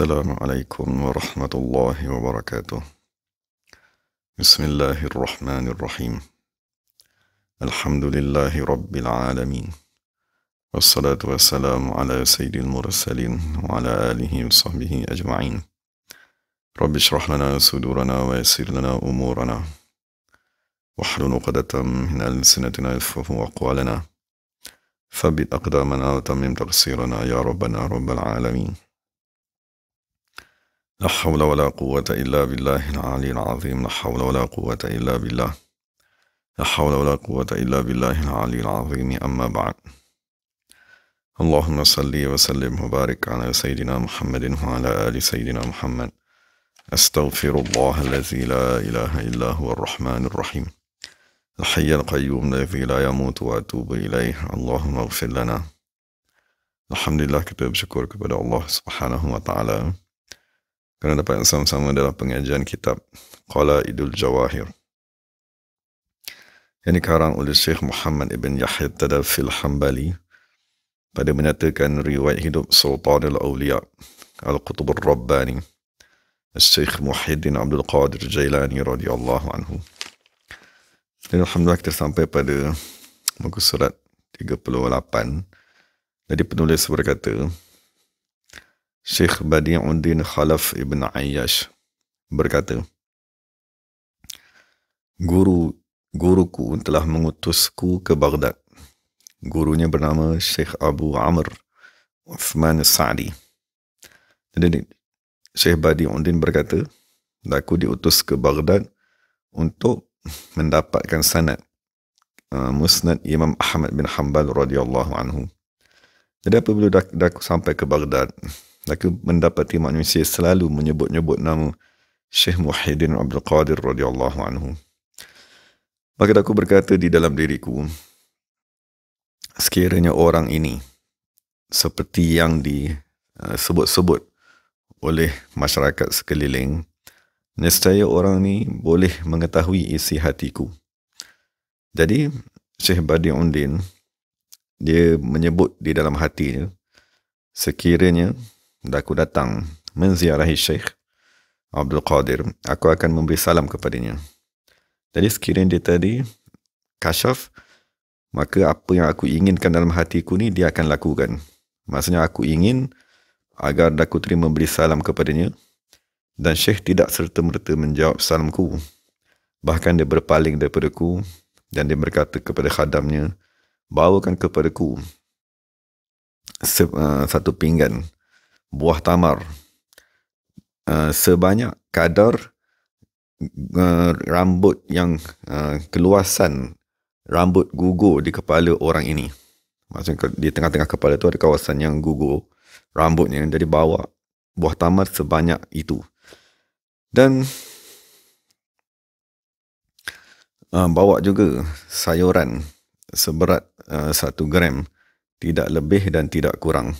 السلام عليكم ورحمة الله وبركاته بسم الله الرحمن الرحيم الحمد لله رب العالمين والصلاة والسلام على سيد المرسلين وعلى آله وصحبه أجمعين رب اشرح لنا صدورنا ويسر لنا أمورنا واحلل عقدة من ألسنتنا يفقه أقوالنا ثبت أقدامنا وتمم تقصيرنا يا ربنا رب العالمين لا حول ولا قوة إلا بالله العلي العظيم لا حول ولا قوة إلا بالله لا حول ولا قوة إلا بالله العلي العظيم أما بعد اللهم صل وسلم وبارك على سيدنا محمد وعلى آل سيدنا محمد أستغفر الله الذي لا إله إلا هو الرحمن الرحيم الحي القيوم الذي لا يموت وأتوب إليه اللهم اغفر لنا الحمد لله كتب شكرك بدأ الله سبحانه وتعالى kerana dapat yang sama-sama dalam pengajian kitab Qala Idul Jawahir. Yang dikarang oleh Syekh Muhammad Ibn Yahya Tadafil Hanbali pada menyatakan riwayat hidup Sultan Al-Awliya Al-Qutub Al-Rabbani Syekh Muhyiddin Abdul Qadir Jailani radhiyallahu anhu. Dan Alhamdulillah kita sampai pada muka surat 38. Jadi penulis berkata, Syekh Badi'uddin Khalaf Ibn Ayyash berkata, Guru Guruku telah mengutusku ke Baghdad. Gurunya bernama Syekh Abu Amr Uthman Sa'di. Jadi, Syekh Badi'uddin berkata, Aku diutus ke Baghdad untuk mendapatkan sanad uh, musnad Imam Ahmad bin Hanbal radhiyallahu anhu. Jadi apabila dah, dah sampai ke Baghdad, Maka mendapati manusia selalu menyebut-nyebut nama Syekh Muhyiddin Abdul Qadir radhiyallahu anhu. Maka aku berkata di dalam diriku, sekiranya orang ini seperti yang disebut-sebut oleh masyarakat sekeliling, nescaya orang ini boleh mengetahui isi hatiku. Jadi Syekh Badiuddin dia menyebut di dalam hatinya sekiranya dan aku datang menziarahi Syekh Abdul Qadir, aku akan memberi salam kepadanya. Jadi sekiranya dia tadi kasyaf, maka apa yang aku inginkan dalam hatiku ni dia akan lakukan. Maksudnya aku ingin agar aku terima beri salam kepadanya dan Syekh tidak serta-merta menjawab salamku. Bahkan dia berpaling daripadaku dan dia berkata kepada khadamnya, bawakan kepadaku eh, satu pinggan buah tamar uh, sebanyak kadar uh, rambut yang uh, keluasan rambut gugur di kepala orang ini. Maksudnya di tengah-tengah kepala tu ada kawasan yang gugur rambutnya jadi bawa buah tamar sebanyak itu. Dan uh, bawa juga sayuran seberat uh, 1 gram tidak lebih dan tidak kurang.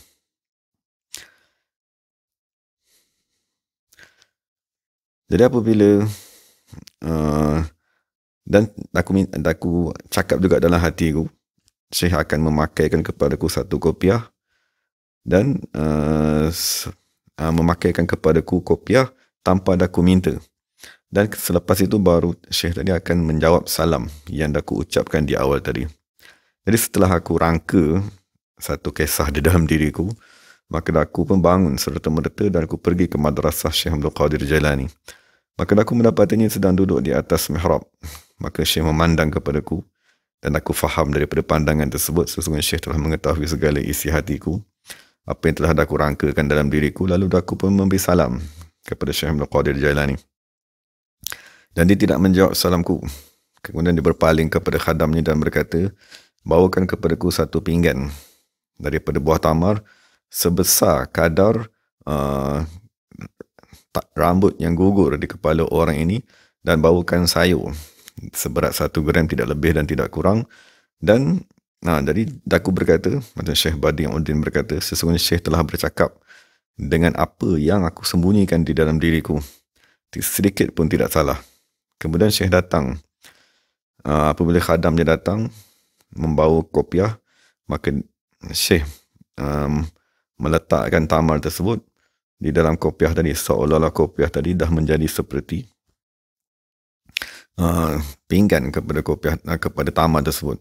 Jadi apabila uh, dan aku, aku cakap juga dalam hati aku, Syekh akan memakaikan kepada aku satu kopiah dan uh, uh, memakaikan kepada aku kopiah tanpa aku minta. Dan selepas itu baru Syekh tadi akan menjawab salam yang aku ucapkan di awal tadi. Jadi setelah aku rangka satu kisah di dalam diriku, maka aku pun bangun serta merta dan aku pergi ke madrasah Syekh Abdul Qadir Jailani. Maka aku mendapatinya sedang duduk di atas mihrab. Maka Syekh memandang kepadaku dan aku faham daripada pandangan tersebut sesungguhnya Syekh telah mengetahui segala isi hatiku. Apa yang telah aku rangkakan dalam diriku lalu aku pun memberi salam kepada Syekh Abdul Qadir Jailani. Dan dia tidak menjawab salamku. Kemudian dia berpaling kepada khadamnya dan berkata, bawakan kepadaku satu pinggan daripada buah tamar sebesar kadar uh, tak rambut yang gugur di kepala orang ini dan bawakan sayur seberat satu gram tidak lebih dan tidak kurang dan nah, jadi Daku berkata macam Syekh Badi Uddin berkata sesungguhnya Syekh telah bercakap dengan apa yang aku sembunyikan di dalam diriku sedikit pun tidak salah kemudian Syekh datang uh, apabila khadamnya datang membawa kopiah maka Syekh um, meletakkan tamar tersebut di dalam kopiah tadi seolah-olah kopiah tadi dah menjadi seperti uh, pinggan kepada kopiah uh, kepada tamat tersebut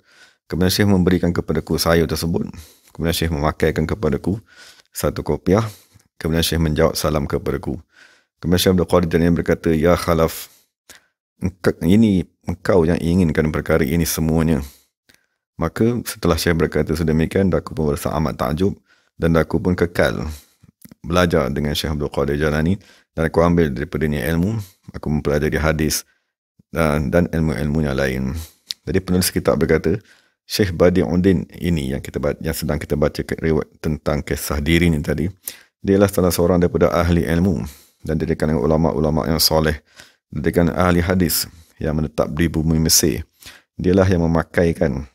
kemudian Syekh memberikan kepada ku sayur tersebut kemudian Syekh memakaikan kepada ku satu kopiah kemudian Syekh menjawab salam kepada ku. kemudian Syekh Abdul Qadir Jalil berkata ya khalaf ini engkau yang inginkan perkara ini semuanya maka setelah Syekh berkata sedemikian aku pun berasa amat takjub dan aku pun kekal belajar dengan Syekh Abdul Qadir Jalani dan aku ambil daripada ni ilmu aku mempelajari hadis dan, uh, dan ilmu-ilmu yang lain jadi penulis kitab berkata Syekh Badiuddin ini yang kita yang sedang kita baca riwayat tentang kisah diri ni tadi dia adalah salah seorang daripada ahli ilmu dan didikan dengan ulama-ulama yang soleh didikan ahli hadis yang menetap di bumi Mesir dia lah yang memakai kan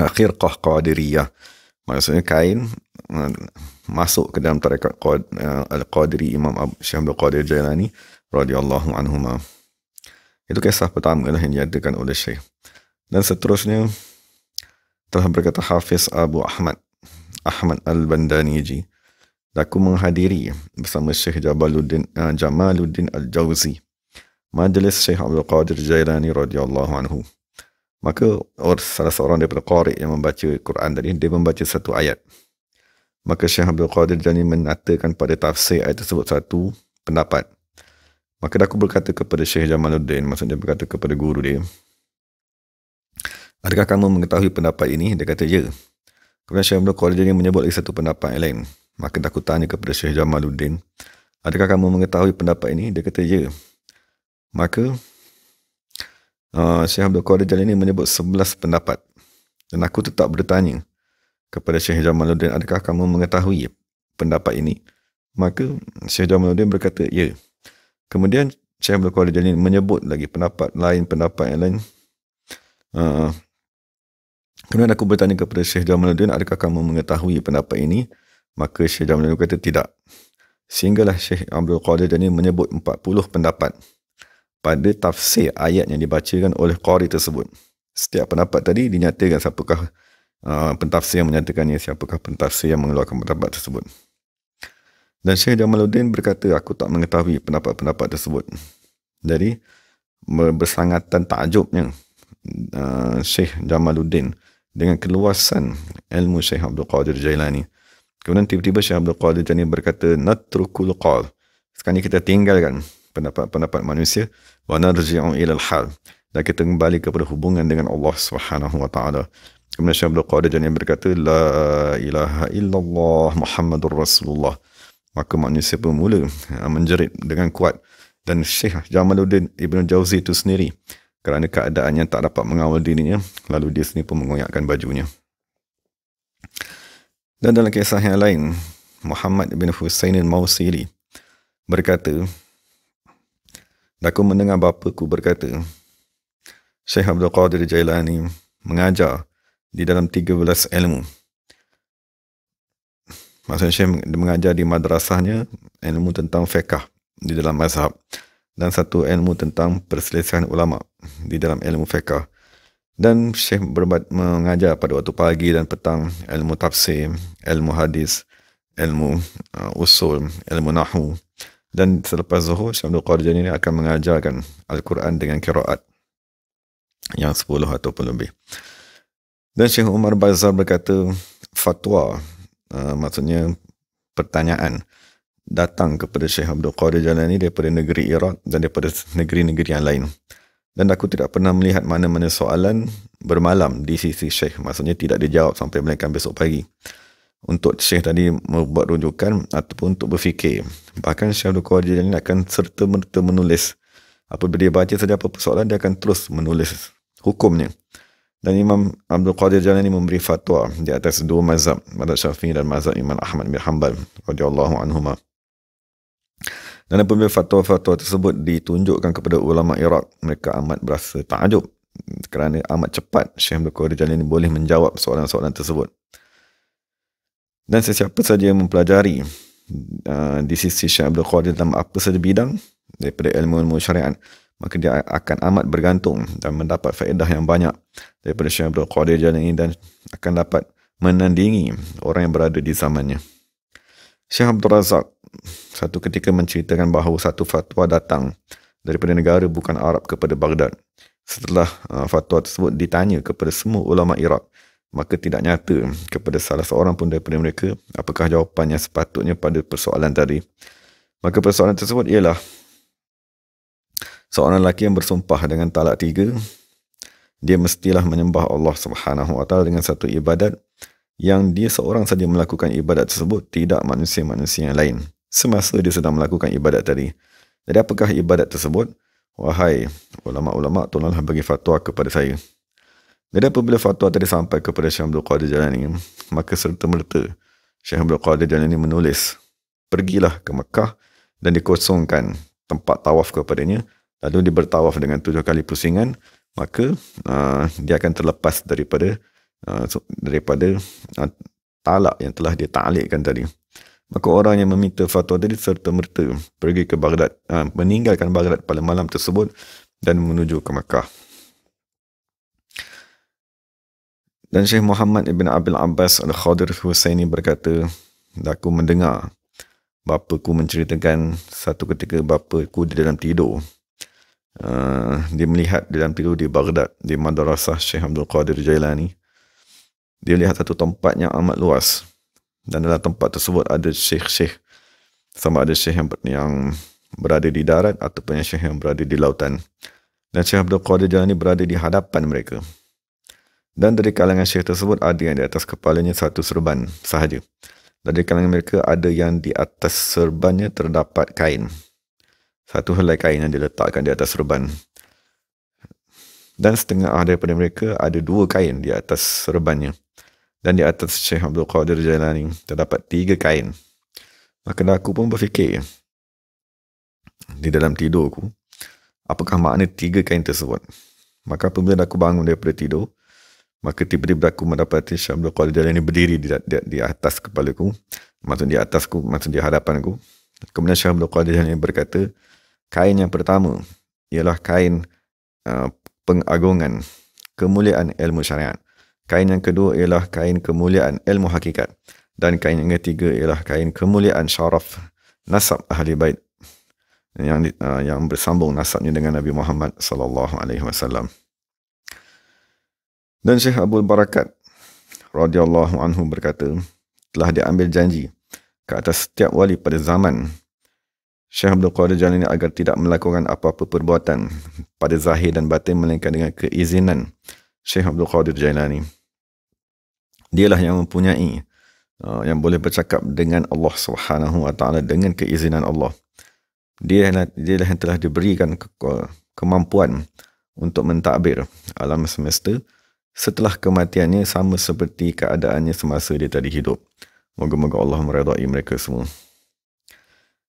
uh, qah qadiriyah maksudnya kain uh, masuk ke dalam tarekat Qad, uh, Al-Qadri Imam Syekh Abdul Qadir Jailani radhiyallahu anhuma. Itu kisah pertama lah yang diadakan oleh Syekh. Dan seterusnya telah berkata Hafiz Abu Ahmad Ahmad Al-Bandaniji bandani laku menghadiri bersama Syekh Jabaluddin uh, Jamaluddin Al-Jauzi majlis Syekh Abdul Qadir Jailani radhiyallahu anhu. Maka salah seorang daripada qari yang membaca Quran tadi dia membaca satu ayat. Maka Syekh Abdul Qadir Jani menyatakan pada tafsir ayat tersebut satu pendapat. Maka aku berkata kepada Syekh Jamaluddin, maksudnya berkata kepada guru dia, Adakah kamu mengetahui pendapat ini? Dia kata, ya. Kemudian Syekh Abdul Qadir Jani menyebut lagi satu pendapat yang lain. Maka aku tanya kepada Syekh Jamaluddin, Adakah kamu mengetahui pendapat ini? Dia kata, ya. Maka, uh, Syekh Abdul Qadir Jani menyebut sebelas pendapat. Dan aku tetap bertanya, kepada Syekh Jamaluddin, adakah kamu mengetahui pendapat ini? Maka Syekh Jamaluddin berkata, ya. Kemudian Syekh Abdul Qadir Jalil menyebut lagi pendapat lain, pendapat yang lain. Uh, kemudian aku bertanya kepada Syekh Jamaluddin, adakah kamu mengetahui pendapat ini? Maka Syekh Jamaluddin kata, tidak. Sehinggalah Syekh Abdul Qadir Jalil menyebut 40 pendapat pada tafsir ayat yang dibacakan oleh Qari tersebut. Setiap pendapat tadi dinyatakan siapakah pendapat Ah, pentafsir yang menyatakannya siapakah pentafsir yang mengeluarkan pendapat tersebut. Dan Syekh Jamaluddin berkata, aku tak mengetahui pendapat-pendapat tersebut. Jadi, bersangatan takjubnya uh, Syekh Jamaluddin dengan keluasan ilmu Syekh Abdul Qadir Jailani. Kemudian tiba-tiba Syekh Abdul Qadir Jailani berkata, Natrukul Qal. Sekarang kita tinggalkan pendapat-pendapat manusia. Wa narji'u ilal hal. Dan kita kembali kepada hubungan dengan Allah Subhanahu Wa Taala. Kemudian Syekh Abdul Qadir Jani berkata La ilaha illallah Muhammadur Rasulullah Maka manusia pun mula eh, menjerit dengan kuat Dan Syekh Jamaluddin Ibn Jauzi itu sendiri Kerana keadaannya tak dapat mengawal dirinya Lalu dia sendiri pun mengoyakkan bajunya Dan dalam kisah yang lain Muhammad bin Husainin Mausili berkata Aku mendengar bapaku berkata Syekh Abdul Qadir Jailani mengajar di dalam 13 ilmu. Maksudnya Syekh mengajar di madrasahnya ilmu tentang fiqah di dalam mazhab dan satu ilmu tentang perselisihan ulama di dalam ilmu fiqah. Dan Syekh berbuat mengajar pada waktu pagi dan petang ilmu tafsir, ilmu hadis, ilmu uh, usul, ilmu nahu. Dan selepas zuhur, Syekh Abdul Qadir ini akan mengajarkan Al-Quran dengan kiraat yang 10 ataupun lebih. Dan Syekh Umar Bazar berkata, fatwa, uh, maksudnya pertanyaan, datang kepada Syekh Abdul Qadir Jalan ini daripada negeri Iraq dan daripada negeri-negeri yang lain. Dan aku tidak pernah melihat mana-mana soalan bermalam di sisi Syekh. Maksudnya tidak dijawab sampai melainkan besok pagi. Untuk Syekh tadi membuat rujukan ataupun untuk berfikir. Bahkan Syekh Abdul Qadir Jalan ini akan serta-merta menulis. Apabila dia baca saja apa persoalan, dia akan terus menulis hukumnya dan Imam Abdul Qadir Jalani memberi fatwa di atas dua mazhab mazhab Syafi'i dan mazhab Imam Ahmad bin Hanbal radhiyallahu anhuma dan apabila fatwa-fatwa tersebut ditunjukkan kepada ulama Iraq mereka amat berasa takjub kerana amat cepat Syekh Abdul Qadir Jalani boleh menjawab soalan-soalan tersebut dan sesiapa saja yang mempelajari uh, di sisi Syekh Abdul Qadir dalam apa saja bidang daripada ilmu-ilmu syariat maka dia akan amat bergantung dan mendapat faedah yang banyak daripada Syekh Abdul Qadir Jalani dan akan dapat menandingi orang yang berada di zamannya. Syekh Abdul Razak satu ketika menceritakan bahawa satu fatwa datang daripada negara bukan Arab kepada Baghdad. Setelah uh, fatwa tersebut ditanya kepada semua ulama Iraq, maka tidak nyata kepada salah seorang pun daripada mereka apakah jawapannya sepatutnya pada persoalan tadi. Maka persoalan tersebut ialah seorang lelaki yang bersumpah dengan talak tiga, dia mestilah menyembah Allah Subhanahu Wa dengan satu ibadat yang dia seorang saja melakukan ibadat tersebut, tidak manusia-manusia yang lain. Semasa dia sedang melakukan ibadat tadi. Jadi apakah ibadat tersebut? Wahai ulama-ulama, tolonglah bagi fatwa kepada saya. Jadi apabila fatwa tadi sampai kepada Syekh Abdul Qadir Jalani, maka serta-merta Syekh Abdul Qadir Jalani menulis, Pergilah ke Mekah dan dikosongkan tempat tawaf kepadanya, lalu dia bertawaf dengan tujuh kali pusingan maka uh, dia akan terlepas daripada uh, daripada uh, talak yang telah dia ta'alikkan tadi maka orang yang meminta fatwa tadi serta merta pergi ke Baghdad uh, meninggalkan Baghdad pada malam tersebut dan menuju ke Makkah dan Syekh Muhammad Ibn Abil Abbas Al-Khadir Husaini berkata aku mendengar bapaku menceritakan satu ketika bapaku di dalam tidur Ah, dia melihat dalam tidur di Baghdad di Madrasah Syekh Abdul Qadir Jailani dia melihat satu tempat yang amat luas dan dalam tempat tersebut ada syekh-syekh sama ada syekh yang, yang berada di darat ataupun syekh yang berada di lautan dan Syekh Abdul Qadir Jailani berada di hadapan mereka dan dari kalangan syekh tersebut ada yang di atas kepalanya satu serban sahaja dari kalangan mereka ada yang di atas serbannya terdapat kain satu helai kain yang diletakkan di atas serban. Dan setengah ah, daripada mereka ada dua kain di atas serbannya. Dan di atas Syekh Abdul Qadir Jalani terdapat tiga kain. Maka aku pun berfikir di dalam tidurku, apakah makna tiga kain tersebut? Maka apabila aku bangun daripada tidur, maka tiba-tiba aku mendapati Syekh Abdul Qadir Jalani berdiri di, di, di atas kepalaku, maksud di atasku, maksud di hadapanku. Kemudian Syekh Abdul Qadir Jalani berkata, kain yang pertama ialah kain uh, pengagungan kemuliaan ilmu syariat. Kain yang kedua ialah kain kemuliaan ilmu hakikat dan kain yang ketiga ialah kain kemuliaan syaraf nasab ahli bait yang uh, yang bersambung nasabnya dengan Nabi Muhammad sallallahu alaihi wasallam. Dan Syekh Abdul Barakat radhiyallahu anhu berkata telah diambil janji ke atas setiap wali pada zaman Syekh Abdul Qadir Jalani agar tidak melakukan apa-apa perbuatan pada zahir dan batin melainkan dengan keizinan Syekh Abdul Qadir Jalani. Dialah yang mempunyai uh, yang boleh bercakap dengan Allah Subhanahu Wa Taala dengan keizinan Allah. Dia dia yang telah diberikan ke, kemampuan untuk mentadbir alam semesta setelah kematiannya sama seperti keadaannya semasa dia tadi hidup. Moga-moga Allah meredai mereka semua.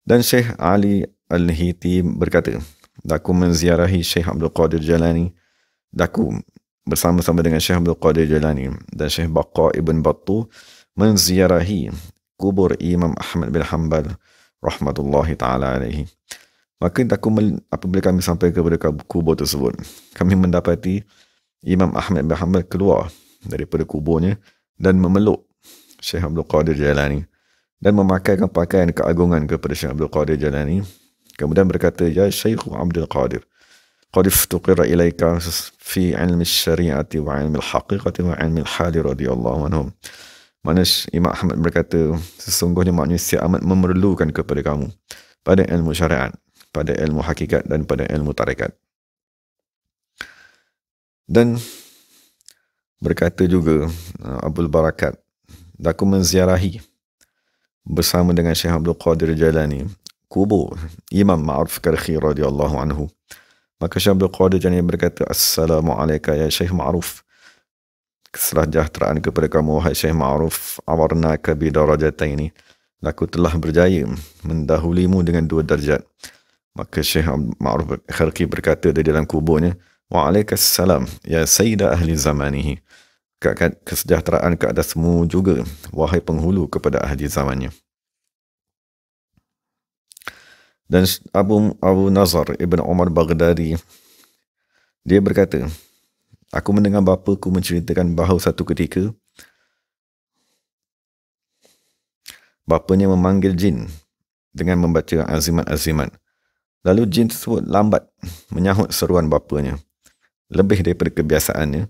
Dan Syekh Ali Al-Hiti berkata, Daku menziarahi Syekh Abdul Qadir Jalani, Daku bersama-sama dengan Syekh Abdul Qadir Jalani dan Syekh Baqa Ibn Battu menziarahi kubur Imam Ahmad bin Hanbal rahmatullahi ta'ala alaihi. Maka daku apabila kami sampai kepada kubur tersebut, kami mendapati Imam Ahmad bin Hanbal keluar daripada kuburnya dan memeluk Syekh Abdul Qadir Jalani dan memakaikan pakaian keagungan kepada Syekh Abdul Qadir Jalani. Kemudian berkata, Ya Syekh Abdul Qadir, Qadif tuqirra ilaika fi ilmi syariati wa ilmi al-haqiqati wa ilmi al-hali radiyallahu anhum. Manus Imam Ahmad berkata, sesungguhnya manusia amat memerlukan kepada kamu pada ilmu syariat, pada ilmu hakikat dan pada ilmu tarekat. Dan berkata juga, Abdul Barakat, Daku menziarahi bersama dengan Syekh Abdul Qadir Jalani kubur Imam Ma'ruf Karkhi radhiyallahu anhu maka Syekh Abdul Qadir Jalani berkata assalamualaikum ya Syekh Ma'ruf keselajahteraan kepada kamu wahai Syekh Ma'ruf awarna kabi darajataini aku telah berjaya mendahulimu dengan dua darjat maka Syekh Ma'ruf Karkhi berkata dari dalam kuburnya Waalaikumsalam ya sayyida ahli zamanihi kesejahteraan ke atas semu juga wahai penghulu kepada ahli zamannya dan Abu Abu Nazar Ibn Omar Baghdadi dia berkata aku mendengar bapaku menceritakan bahawa satu ketika bapanya memanggil jin dengan membaca azimat-azimat lalu jin tersebut lambat menyahut seruan bapanya lebih daripada kebiasaannya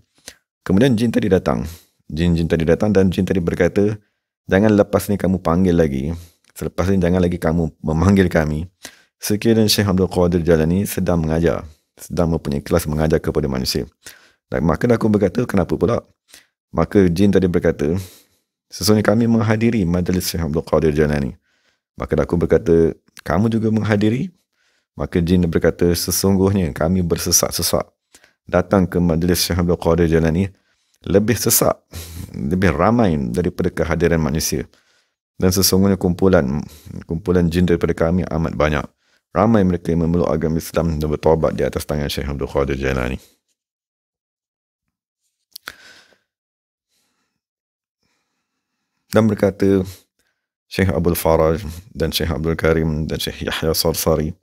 Kemudian jin tadi datang. Jin-jin tadi datang dan jin tadi berkata, jangan lepas ni kamu panggil lagi. Selepas ni jangan lagi kamu memanggil kami. Sekiranya Syekh Abdul Qadir Jalani sedang mengajar. Sedang mempunyai kelas mengajar kepada manusia. Dan maka lah aku berkata, kenapa pula? Maka jin tadi berkata, sesungguhnya kami menghadiri majlis Syekh Abdul Qadir Jalani. Maka lah aku berkata, kamu juga menghadiri? Maka jin berkata, sesungguhnya kami bersesak-sesak datang ke majlis Syekh Abdul Qadir Jalani lebih sesak, lebih ramai daripada kehadiran manusia. Dan sesungguhnya kumpulan kumpulan jin daripada kami amat banyak. Ramai mereka yang memeluk agama Islam dan bertobat di atas tangan Syekh Abdul Qadir Jalani. Dan berkata Syekh Abdul Faraj dan Syekh Abdul Karim dan Syekh Yahya Sarsari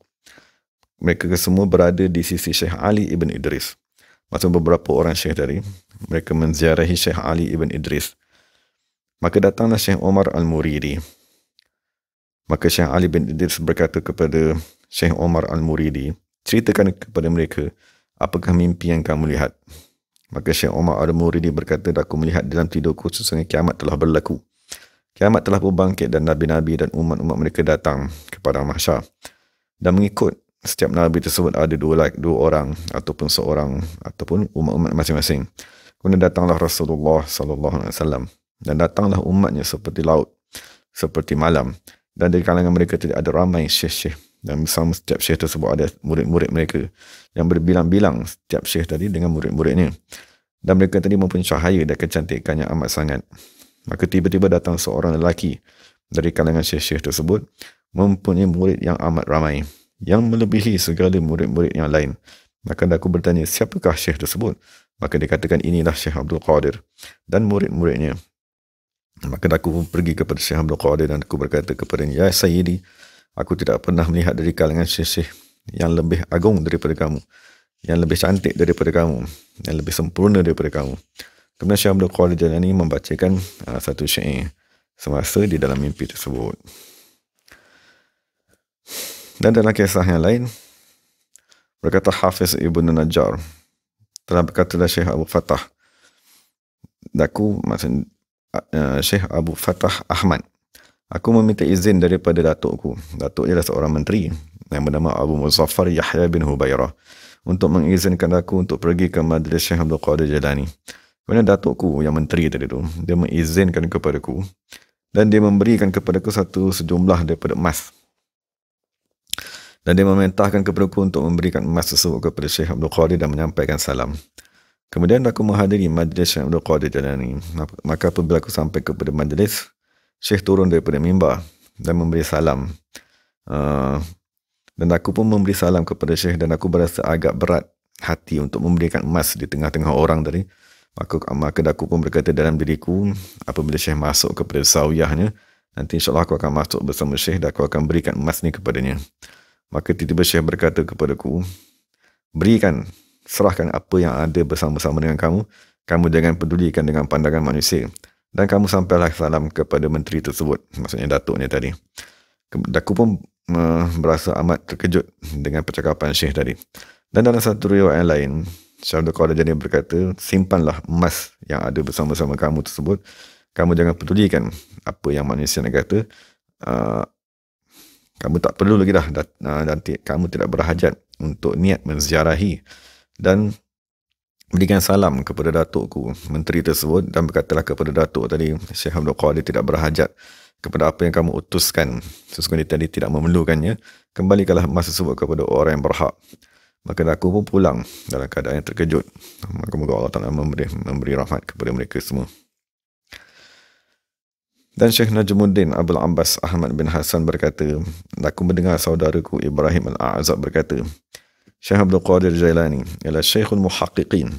mereka semua berada di sisi Syekh Ali ibn Idris. Maksud beberapa orang Syekh tadi Mereka menziarahi Syekh Ali Ibn Idris Maka datanglah Syekh Omar Al-Muridi Maka Syekh Ali bin Idris berkata kepada Syekh Omar Al-Muridi Ceritakan kepada mereka Apakah mimpi yang kamu lihat Maka Syekh Omar Al-Muridi berkata Aku melihat dalam tidurku sesungguhnya kiamat telah berlaku Kiamat telah berbangkit dan Nabi-Nabi dan umat-umat mereka datang kepada Mahsyar dan mengikut setiap Nabi tersebut ada dua like dua orang ataupun seorang ataupun umat-umat masing-masing. Kemudian datanglah Rasulullah sallallahu alaihi wasallam dan datanglah umatnya seperti laut seperti malam dan di kalangan mereka tidak ada ramai syekh-syekh dan bersama setiap syekh tersebut ada murid-murid mereka yang berbilang-bilang setiap syekh tadi dengan murid-muridnya dan mereka tadi mempunyai cahaya dan kecantikan yang amat sangat maka tiba-tiba datang seorang lelaki dari kalangan syekh-syekh tersebut mempunyai murid yang amat ramai yang melebihi segala murid-murid yang lain. Maka aku bertanya, siapakah syekh tersebut? Maka dia katakan, inilah syekh Abdul Qadir dan murid-muridnya. Maka aku pergi kepada syekh Abdul Qadir dan aku berkata kepada dia, Ya Sayyidi, aku tidak pernah melihat dari kalangan syekh-syekh yang lebih agung daripada kamu, yang lebih cantik daripada kamu, yang lebih sempurna daripada kamu. Kemudian Syekh Abdul Qadir Jalani membacakan uh, satu syair semasa di dalam mimpi tersebut. Dan dalam kisah yang lain, berkata Hafiz Ibn Najjar, telah berkata Syekh Abu Fatah, daku maksud Syekh Abu Fatah Ahmad, aku meminta izin daripada datukku. Datuk ialah seorang menteri yang bernama Abu Muzaffar Yahya bin Hubairah untuk mengizinkan aku untuk pergi ke Madrasah Syekh Abdul Qadir Jalani. Kemudian datukku yang menteri tadi tu, dia mengizinkan kepadaku dan dia memberikan kepadaku satu sejumlah daripada emas dan dia memerintahkan kepadaku untuk memberikan emas tersebut kepada Syekh Abdul Qadir dan menyampaikan salam. Kemudian aku menghadiri majlis Syekh Abdul Qadir ini. Maka apabila aku sampai kepada majlis, Syekh turun daripada mimbar dan memberi salam. Uh, dan aku pun memberi salam kepada Syekh dan aku berasa agak berat hati untuk memberikan emas di tengah-tengah orang dari Maka, maka aku pun berkata dalam diriku, apabila Syekh masuk kepada sawiahnya, nanti insyaAllah aku akan masuk bersama Syekh dan aku akan berikan emas ni kepadanya. Maka tiba-tiba Syekh berkata kepadaku, berikan, serahkan apa yang ada bersama-sama dengan kamu. Kamu jangan pedulikan dengan pandangan manusia. Dan kamu sampailah salam kepada menteri tersebut. Maksudnya datuknya tadi. Aku pun uh, berasa amat terkejut dengan percakapan Syekh tadi. Dan dalam satu riwayat yang lain, Syekh Abdul Qadir Jani berkata, simpanlah emas yang ada bersama-sama kamu tersebut. Kamu jangan pedulikan apa yang manusia nak kata. Uh, kamu tak perlu lagi dah dan ah, kamu tidak berhajat untuk niat menziarahi dan berikan salam kepada datukku menteri tersebut dan berkatalah kepada datuk tadi Syekh Abdul Qadir tidak berhajat kepada apa yang kamu utuskan sesungguhnya tadi tidak memerlukannya kembalikanlah masa tersebut kepada orang yang berhak maka aku pun pulang dalam keadaan yang terkejut maka moga Allah Taala memberi memberi rahmat kepada mereka semua dan Syekh Najmuddin Abdul Ambas Ahmad bin Hasan berkata, Aku mendengar saudaraku Ibrahim Al-A'zab berkata, Syekh Abdul Qadir Jailani ialah Syekhul Muhaqqiqin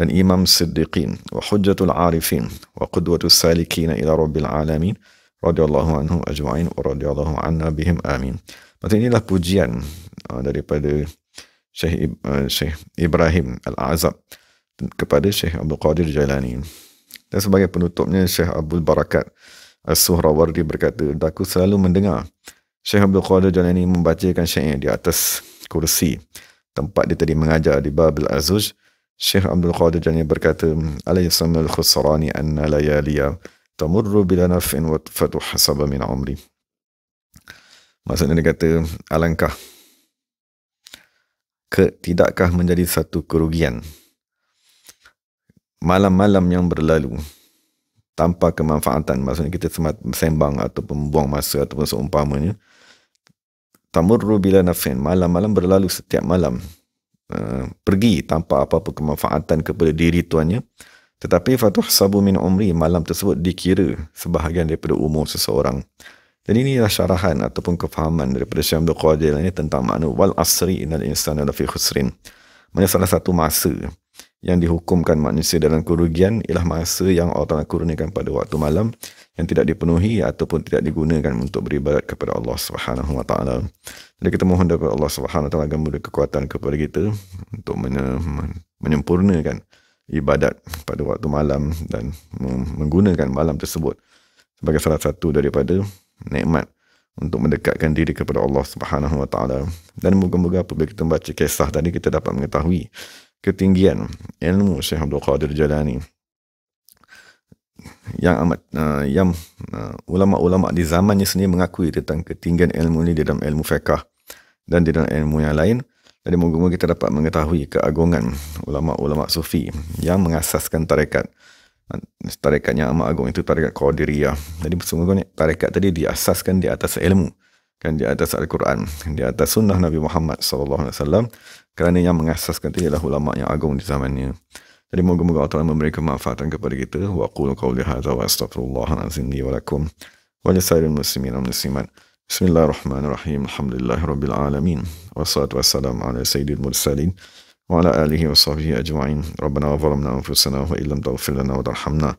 dan Imam Siddiqin wa Hujjatul Arifin wa Qudwatul Salikin ila Rabbil Alamin radiyallahu anhum ajma'in wa radiyallahu anna bihim amin. Maksudnya inilah pujian uh, daripada Syekh, uh, Syekh Ibrahim Al-A'zab kepada Syekh Abdul Qadir Jailani. Dan sebagai penutupnya Syekh Abdul Barakat As-Suhrawardi berkata, Daku selalu mendengar Syekh Abdul Qadir Jalani membacakan syair di atas kursi tempat dia tadi mengajar di bab Al Azuj. Syekh Abdul Qadir Jalani berkata, Alayasamil khusrani anna layaliya tamurru bila naf'in wa tufatu hasaba min umri. Maksudnya dia kata, alangkah ke, tidakkah menjadi satu kerugian malam-malam yang berlalu tanpa kemanfaatan maksudnya kita semat sembang atau membuang masa ataupun seumpamanya tamurru bila nafin malam-malam berlalu setiap malam uh, pergi tanpa apa-apa kemanfaatan kepada diri tuannya tetapi fatuh sabu min umri malam tersebut dikira sebahagian daripada umur seseorang dan inilah syarahan ataupun kefahaman daripada Syamdu Qadil ini tentang makna wal asri inal insana lafi khusrin mana salah satu masa yang dihukumkan manusia dalam kerugian ialah masa yang Allah Ta'ala kurniakan pada waktu malam yang tidak dipenuhi ataupun tidak digunakan untuk beribadat kepada Allah Subhanahu Wa Ta'ala. Jadi kita mohon daripada Allah Subhanahu Wa Ta'ala agar memberi kekuatan kepada kita untuk menyempurnakan ibadat pada waktu malam dan menggunakan malam tersebut sebagai salah satu daripada nikmat untuk mendekatkan diri kepada Allah Subhanahu Wa Ta'ala. Dan moga-moga apabila kita membaca kisah tadi kita dapat mengetahui ketinggian ilmu Syekh Abdul Qadir Jalani yang amat uh, yang uh, ulama-ulama di zamannya sendiri mengakui tentang ketinggian ilmu ini di dalam ilmu fiqh dan di dalam ilmu yang lain jadi moga-moga kita dapat mengetahui keagungan ulama-ulama sufi yang mengasaskan tarekat tarekat yang amat agung itu tarekat Qadiriyah jadi sungguhnya tarekat tadi diasaskan di atas ilmu kan di atas Al-Quran di atas sunnah Nabi Muhammad sallallahu alaihi wasallam kerana yang mengasaskan itu ialah ulama yang agung di zamannya. Jadi moga-moga Allah Ta'ala memberikan manfaatan kepada kita. Wa qulu qawli hadha wa astaghfirullah azim li wa lakum wa li sairil muslimin wa muslimat. Bismillahirrahmanirrahim. Alhamdulillahirabbil alamin. Wassalatu wassalamu ala sayyidil mursalin wa ala alihi wa sahbihi ajma'in. Rabbana wa anfusana wa illam taghfir lana wa tarhamna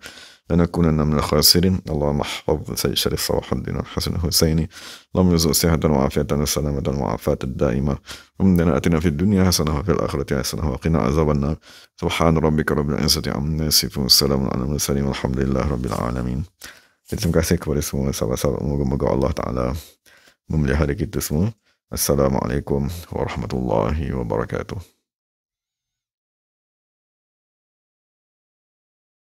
لنكونن من الخاسرين اللهم احفظ سيد الشريف صلاح الدين الحسن الحسيني اللهم يرزق صحة وعافية وسلامة وعافاة الدائمة ومن آتنا في الدنيا حسنة وفي الآخرة حسنة وقنا عذاب النار سبحان ربك رب العزة عما يصفون السلام على المرسلين والحمد لله رب العالمين Terima kasih kepada semua sahabat-sahabat Moga-moga Allah Ta'ala memelihara kita semua Assalamualaikum warahmatullahi wabarakatuh